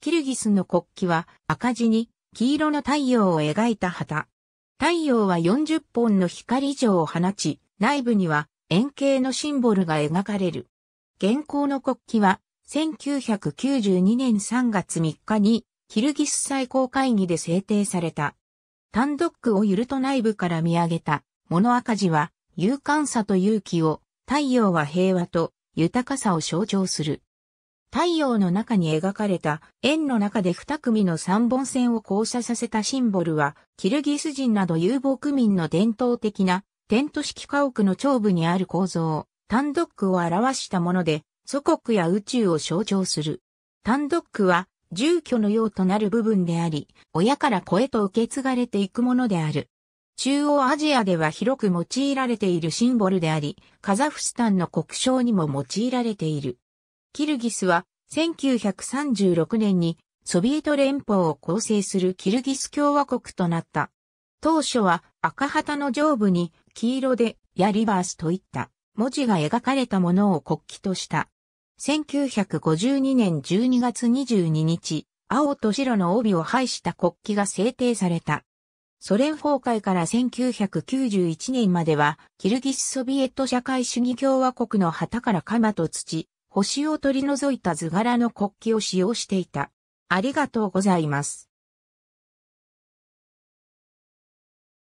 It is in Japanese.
キルギスの国旗は赤地に黄色の太陽を描いた旗。太陽は40本の光以上を放ち、内部には円形のシンボルが描かれる。現行の国旗は1992年3月3日にキルギス最高会議で制定された。単独区をゆると内部から見上げた物赤字は勇敢さと勇気を、太陽は平和と豊かさを象徴する。太陽の中に描かれた円の中で二組の三本線を交差させたシンボルは、キルギス人など遊牧民の伝統的なテント式家屋の頂部にある構造、単独区を表したもので、祖国や宇宙を象徴する。単独区は住居の用となる部分であり、親から子へと受け継がれていくものである。中央アジアでは広く用いられているシンボルであり、カザフスタンの国章にも用いられている。キルギスは1936年にソビエト連邦を構成するキルギス共和国となった。当初は赤旗の上部に黄色でやリバースといった文字が描かれたものを国旗とした。1952年12月22日、青と白の帯を配した国旗が制定された。ソ連崩壊から1991年までは、キルギスソビエト社会主義共和国の旗から鎌と土、星を取り除いた図柄の国旗を使用していた。ありがとうございます。